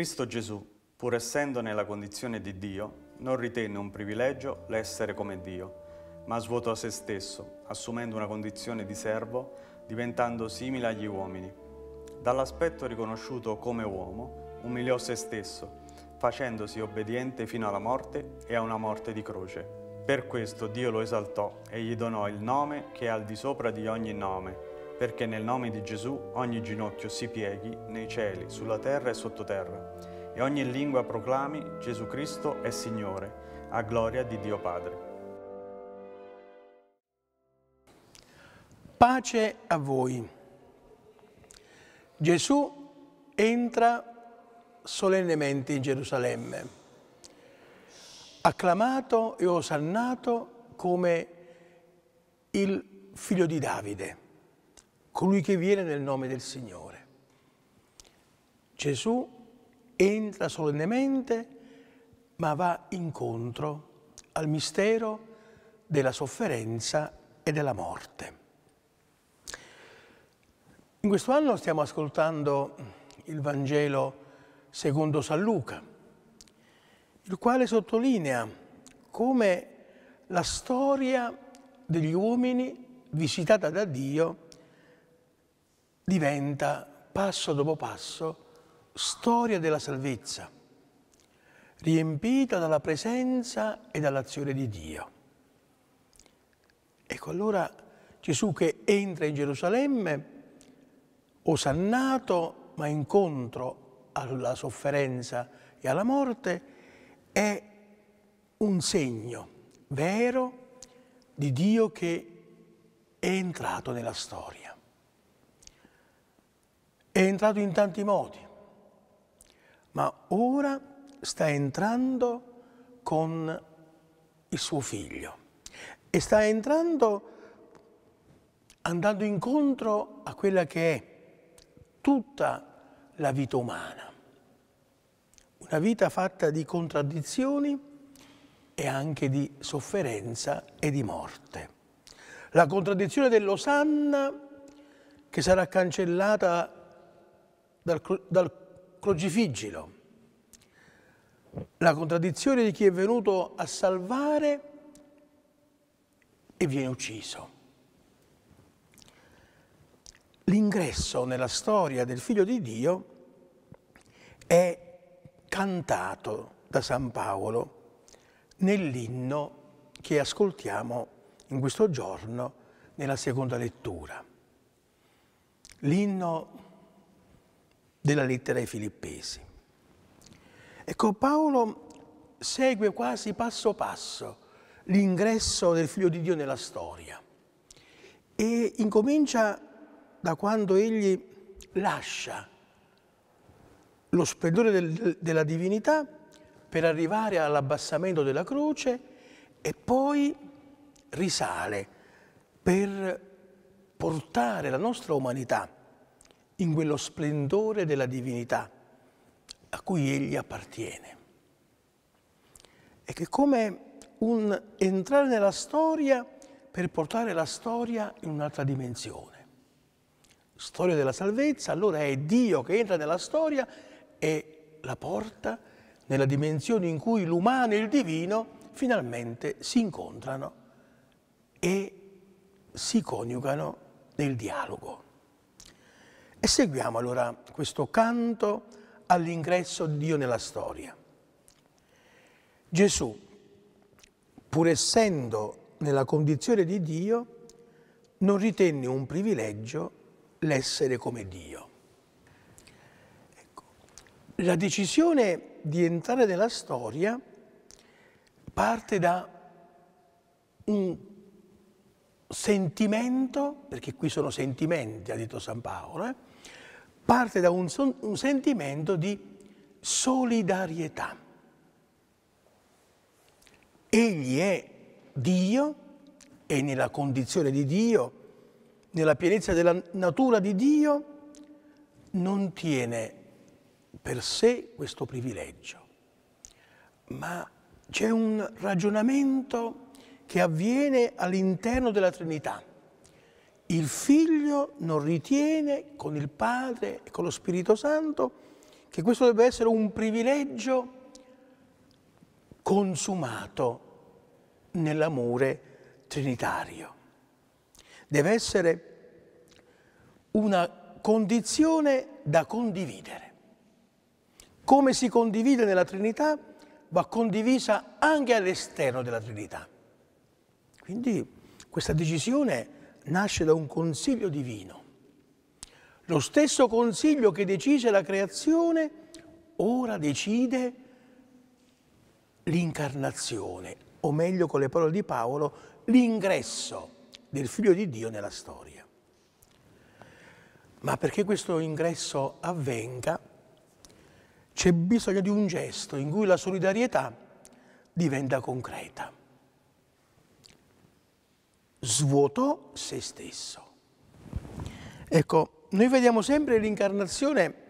Cristo Gesù, pur essendo nella condizione di Dio, non ritenne un privilegio l'essere come Dio, ma svuotò se stesso, assumendo una condizione di servo, diventando simile agli uomini. Dall'aspetto riconosciuto come uomo, umiliò se stesso, facendosi obbediente fino alla morte e a una morte di croce. Per questo Dio lo esaltò e gli donò il nome che è al di sopra di ogni nome, perché nel nome di Gesù ogni ginocchio si pieghi nei cieli, sulla terra e sottoterra, e ogni lingua proclami Gesù Cristo è Signore, a gloria di Dio Padre. Pace a voi. Gesù entra solennemente in Gerusalemme, acclamato e osannato come il figlio di Davide colui che viene nel nome del Signore. Gesù entra solennemente ma va incontro al mistero della sofferenza e della morte. In questo anno stiamo ascoltando il Vangelo secondo San Luca, il quale sottolinea come la storia degli uomini visitata da Dio diventa passo dopo passo storia della salvezza, riempita dalla presenza e dall'azione di Dio. Ecco allora Gesù che entra in Gerusalemme, osannato ma incontro alla sofferenza e alla morte, è un segno vero di Dio che è entrato nella storia entrato in tanti modi, ma ora sta entrando con il suo figlio e sta entrando andando incontro a quella che è tutta la vita umana, una vita fatta di contraddizioni e anche di sofferenza e di morte. La contraddizione dell'osanna che sarà cancellata dal, dal crocifiggilo. La contraddizione di chi è venuto a salvare e viene ucciso. L'ingresso nella storia del figlio di Dio è cantato da San Paolo nell'inno che ascoltiamo in questo giorno nella seconda lettura. L'inno della lettera ai Filippesi. Ecco, Paolo segue quasi passo passo l'ingresso del Figlio di Dio nella storia e incomincia da quando egli lascia lo splendore del, della divinità per arrivare all'abbassamento della croce e poi risale per portare la nostra umanità in quello splendore della divinità a cui egli appartiene. E che come un entrare nella storia per portare la storia in un'altra dimensione. Storia della salvezza, allora è Dio che entra nella storia e la porta nella dimensione in cui l'umano e il divino finalmente si incontrano e si coniugano nel dialogo. E seguiamo allora questo canto all'ingresso di Dio nella storia. Gesù, pur essendo nella condizione di Dio, non ritenne un privilegio l'essere come Dio. Ecco. La decisione di entrare nella storia parte da un sentimento, perché qui sono sentimenti, ha detto San Paolo, eh? parte da un, un sentimento di solidarietà. Egli è Dio e nella condizione di Dio, nella pienezza della natura di Dio, non tiene per sé questo privilegio, ma c'è un ragionamento che avviene all'interno della Trinità il figlio non ritiene con il Padre e con lo Spirito Santo che questo debba essere un privilegio consumato nell'amore trinitario. Deve essere una condizione da condividere. Come si condivide nella Trinità va condivisa anche all'esterno della Trinità. Quindi questa decisione è nasce da un consiglio divino. Lo stesso consiglio che decise la creazione ora decide l'incarnazione, o meglio con le parole di Paolo, l'ingresso del figlio di Dio nella storia. Ma perché questo ingresso avvenga c'è bisogno di un gesto in cui la solidarietà diventa concreta svuotò se stesso. Ecco, noi vediamo sempre l'incarnazione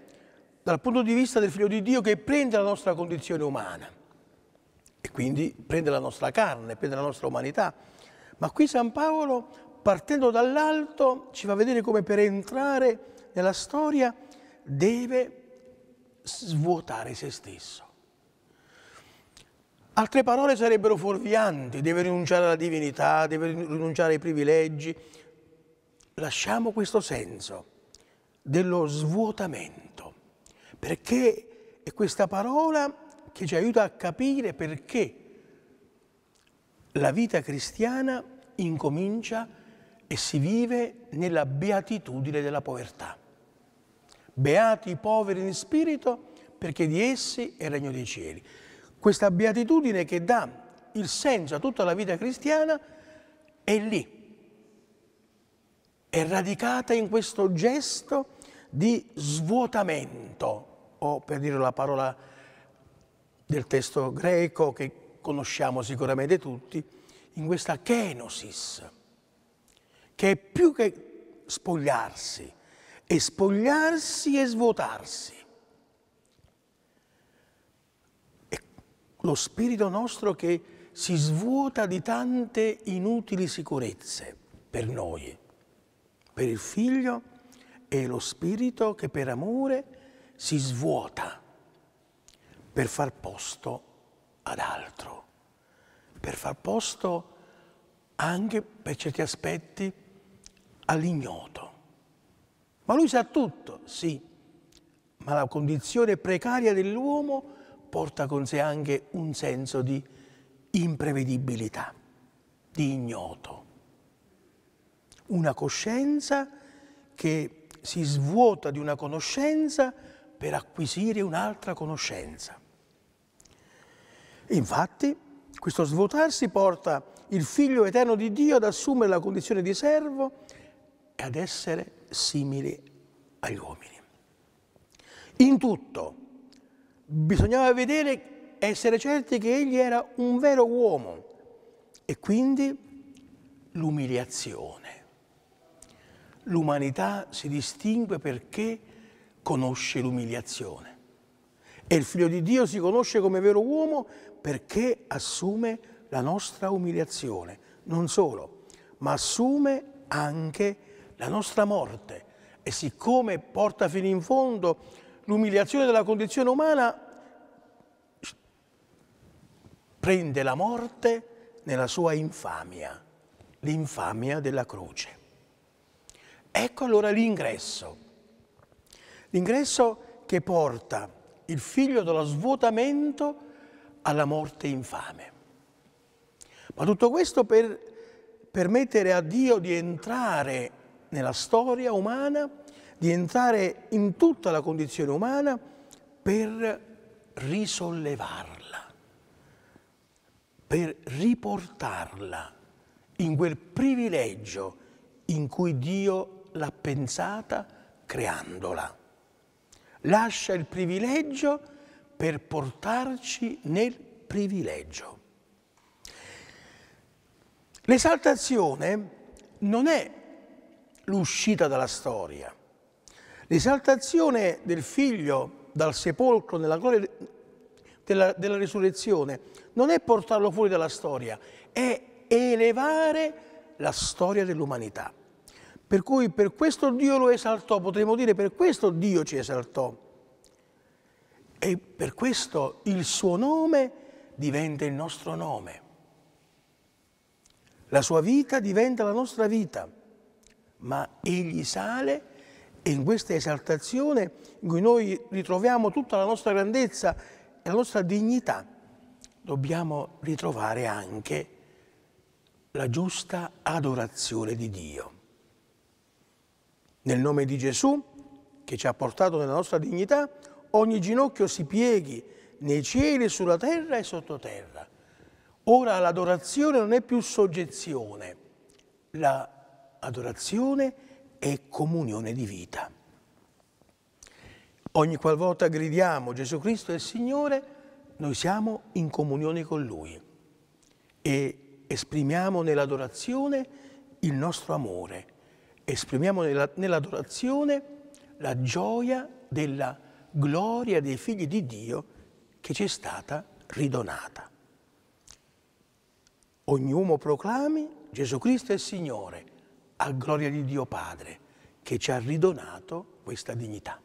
dal punto di vista del Figlio di Dio che prende la nostra condizione umana e quindi prende la nostra carne, prende la nostra umanità. Ma qui San Paolo, partendo dall'alto, ci fa vedere come per entrare nella storia deve svuotare se stesso. Altre parole sarebbero fuorvianti, deve rinunciare alla divinità, deve rinunciare ai privilegi. Lasciamo questo senso dello svuotamento, perché è questa parola che ci aiuta a capire perché la vita cristiana incomincia e si vive nella beatitudine della povertà. Beati i poveri in spirito, perché di essi è il regno dei cieli. Questa beatitudine che dà il senso a tutta la vita cristiana è lì, è radicata in questo gesto di svuotamento, o per dire la parola del testo greco che conosciamo sicuramente tutti, in questa kenosis, che è più che spogliarsi, è spogliarsi e svuotarsi. lo spirito nostro che si svuota di tante inutili sicurezze per noi, per il figlio e lo spirito che per amore si svuota per far posto ad altro, per far posto anche per certi aspetti all'ignoto. Ma lui sa tutto, sì, ma la condizione precaria dell'uomo porta con sé anche un senso di imprevedibilità, di ignoto. Una coscienza che si svuota di una conoscenza per acquisire un'altra conoscenza. Infatti, questo svuotarsi porta il figlio eterno di Dio ad assumere la condizione di servo e ad essere simile agli uomini. In tutto, bisognava vedere, essere certi che egli era un vero uomo e quindi l'umiliazione. L'umanità si distingue perché conosce l'umiliazione e il figlio di Dio si conosce come vero uomo perché assume la nostra umiliazione, non solo, ma assume anche la nostra morte e siccome porta fino in fondo l'umiliazione della condizione umana, prende la morte nella sua infamia, l'infamia della croce. Ecco allora l'ingresso, l'ingresso che porta il figlio dallo svuotamento alla morte infame. Ma tutto questo per permettere a Dio di entrare nella storia umana, di entrare in tutta la condizione umana per risollevarla per riportarla in quel privilegio in cui Dio l'ha pensata creandola. Lascia il privilegio per portarci nel privilegio. L'esaltazione non è l'uscita dalla storia. L'esaltazione del figlio dal sepolcro nella gloria della, della risurrezione non è portarlo fuori dalla storia, è elevare la storia dell'umanità. Per cui per questo Dio lo esaltò, potremmo dire per questo Dio ci esaltò. E per questo il suo nome diventa il nostro nome. La sua vita diventa la nostra vita, ma egli sale e in questa esaltazione in cui noi ritroviamo tutta la nostra grandezza nella nostra dignità dobbiamo ritrovare anche la giusta adorazione di Dio. Nel nome di Gesù, che ci ha portato nella nostra dignità, ogni ginocchio si pieghi nei cieli, sulla terra e sottoterra. Ora l'adorazione non è più soggezione, l'adorazione la è comunione di vita. Ogni qualvolta gridiamo Gesù Cristo è il Signore, noi siamo in comunione con Lui e esprimiamo nell'adorazione il nostro amore, esprimiamo nell'adorazione la gioia della gloria dei figli di Dio che ci è stata ridonata. Ogni uomo proclami Gesù Cristo è il Signore, a gloria di Dio Padre, che ci ha ridonato questa dignità.